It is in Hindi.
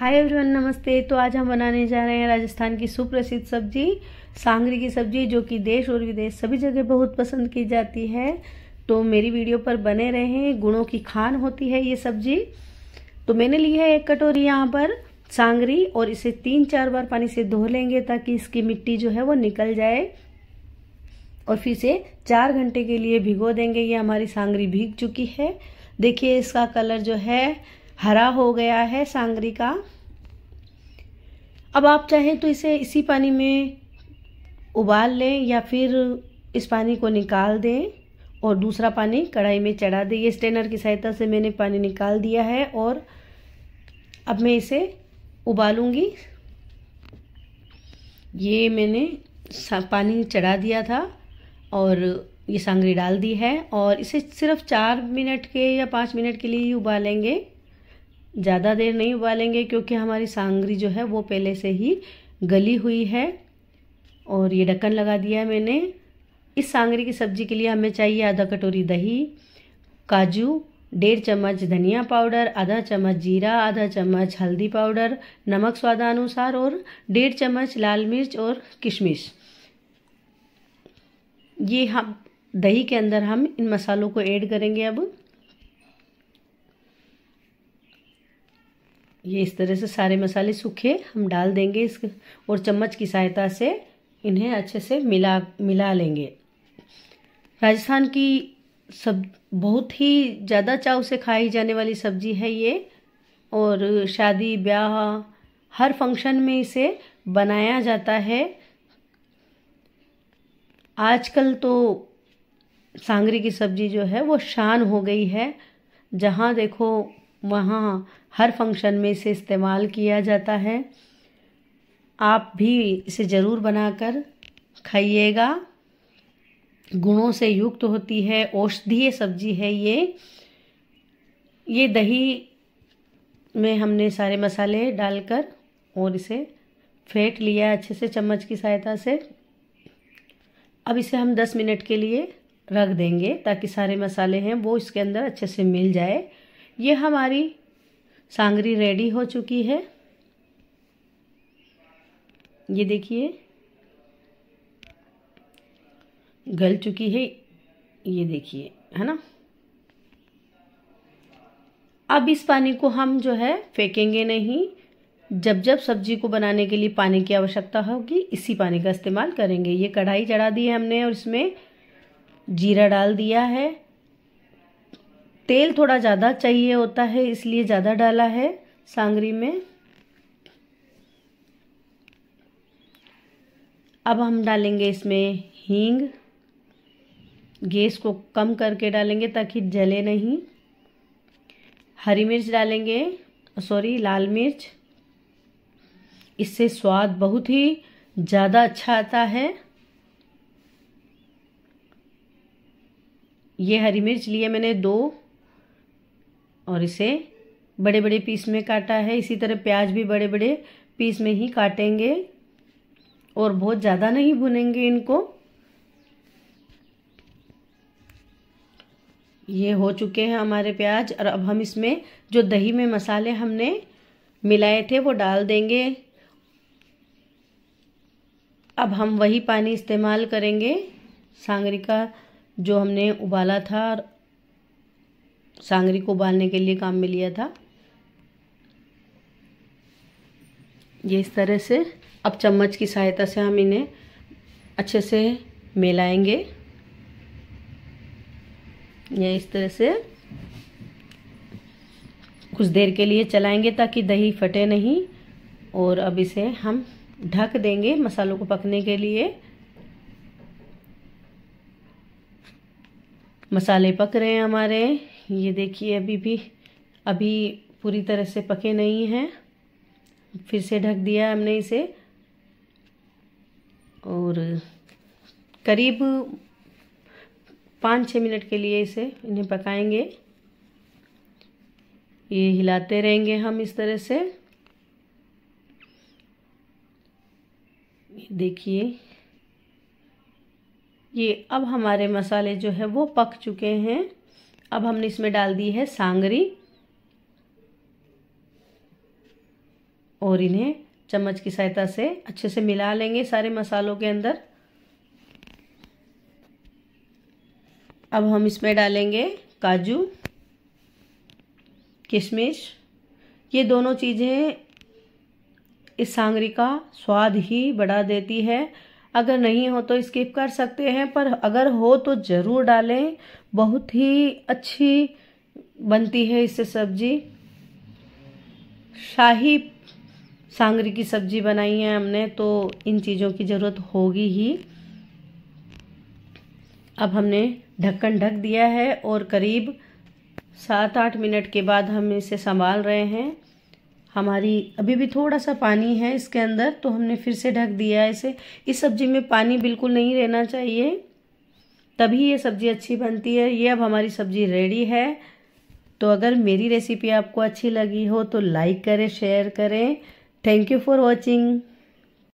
हाय एवरीवन नमस्ते तो आज हम बनाने जा रहे हैं राजस्थान की सुप्रसिद्ध सब्जी सांगरी की सब्जी जो कि देश और विदेश सभी जगह बहुत पसंद की जाती है तो मेरी वीडियो पर बने रहें गुणों की खान होती है ये सब्जी तो मैंने ली है एक कटोरी यहाँ पर सांगरी और इसे तीन चार बार पानी से धो लेंगे ताकि इसकी मिट्टी जो है वो निकल जाए और फिर इसे चार घंटे के लिए भिगो देंगे ये हमारी सांगरी भीग चुकी है देखिए इसका कलर जो है हरा हो गया है सांगरी का अब आप चाहें तो इसे इसी पानी में उबाल लें या फिर इस पानी को निकाल दें और दूसरा पानी कढ़ाई में चढ़ा दें ये स्टेनर की सहायता से मैंने पानी निकाल दिया है और अब मैं इसे उबालूंगी ये मैंने पानी चढ़ा दिया था और ये सांगरी डाल दी है और इसे सिर्फ चार मिनट के या पाँच मिनट के लिए ही उबालेंगे ज़्यादा देर नहीं उबालेंगे क्योंकि हमारी सांगरी जो है वो पहले से ही गली हुई है और ये ढक्कन लगा दिया है मैंने इस सांगरी की सब्ज़ी के लिए हमें चाहिए आधा कटोरी दही काजू डेढ़ चम्मच धनिया पाउडर आधा चम्मच जीरा आधा चम्मच हल्दी पाउडर नमक स्वादानुसार और डेढ़ चम्मच लाल मिर्च और किशमिश ये हम दही के अंदर हम इन मसालों को ऐड करेंगे अब ये इस तरह से सारे मसाले सूखे हम डाल देंगे इस और चम्मच की सहायता से इन्हें अच्छे से मिला मिला लेंगे राजस्थान की सब बहुत ही ज़्यादा चाव से खाई जाने वाली सब्जी है ये और शादी ब्याह हर फंक्शन में इसे बनाया जाता है आजकल तो सांगरी की सब्जी जो है वो शान हो गई है जहाँ देखो वहाँ हर फंक्शन में इसे इस्तेमाल किया जाता है आप भी इसे ज़रूर बनाकर खाइएगा गुणों से युक्त होती है औषधीय सब्जी है ये ये दही में हमने सारे मसाले डालकर और इसे फेंट लिया अच्छे से चम्मच की सहायता से अब इसे हम 10 मिनट के लिए रख देंगे ताकि सारे मसाले हैं वो इसके अंदर अच्छे से मिल जाए ये हमारी सांगरी रेडी हो चुकी है ये देखिए गल चुकी है ये देखिए है ना अब इस पानी को हम जो है फेंकेंगे नहीं जब जब सब्जी को बनाने के लिए पानी की आवश्यकता होगी इसी पानी का इस्तेमाल करेंगे ये कढ़ाई चढ़ा दी है हमने और इसमें जीरा डाल दिया है तेल थोड़ा ज़्यादा चाहिए होता है इसलिए ज़्यादा डाला है सांगरी में अब हम डालेंगे इसमें हींग गैस को कम करके डालेंगे ताकि जले नहीं हरी मिर्च डालेंगे सॉरी लाल मिर्च इससे स्वाद बहुत ही ज़्यादा अच्छा आता है ये हरी मिर्च लिए मैंने दो और इसे बड़े बड़े पीस में काटा है इसी तरह प्याज भी बड़े बड़े पीस में ही काटेंगे और बहुत ज़्यादा नहीं भुनेंगे इनको ये हो चुके हैं हमारे प्याज और अब हम इसमें जो दही में मसाले हमने मिलाए थे वो डाल देंगे अब हम वही पानी इस्तेमाल करेंगे सांगरी का जो हमने उबाला था और सांगरी को उबालने के लिए काम में लिया था ये इस तरह से अब चम्मच की सहायता से हम इन्हें अच्छे से मिलाएंगे ये इस तरह से कुछ देर के लिए चलाएंगे ताकि दही फटे नहीं और अब इसे हम ढक देंगे मसालों को पकने के लिए मसाले पक रहे हैं हमारे ये देखिए अभी भी अभी पूरी तरह से पके नहीं हैं फिर से ढक दिया हमने इसे और करीब पाँच छः मिनट के लिए इसे इन्हें पकाएंगे ये हिलाते रहेंगे हम इस तरह से देखिए ये अब हमारे मसाले जो है वो पक चुके हैं अब हमने इसमें डाल दी है सांगरी और इन्हें चम्मच की सहायता से अच्छे से मिला लेंगे सारे मसालों के अंदर अब हम इसमें डालेंगे काजू किशमिश ये दोनों चीज़ें इस सांगरी का स्वाद ही बढ़ा देती है अगर नहीं हो तो स्किप कर सकते हैं पर अगर हो तो ज़रूर डालें बहुत ही अच्छी बनती है इससे सब्जी शाही सांगरी की सब्जी बनाई है हमने तो इन चीज़ों की ज़रूरत होगी ही अब हमने ढक्कन ढक दिया है और करीब सात आठ मिनट के बाद हम इसे संभाल रहे हैं हमारी अभी भी थोड़ा सा पानी है इसके अंदर तो हमने फिर से ढक दिया है इसे इस सब्ज़ी में पानी बिल्कुल नहीं रहना चाहिए तभी ये सब्ज़ी अच्छी बनती है ये अब हमारी सब्ज़ी रेडी है तो अगर मेरी रेसिपी आपको अच्छी लगी हो तो लाइक करें शेयर करें थैंक यू फॉर वॉचिंग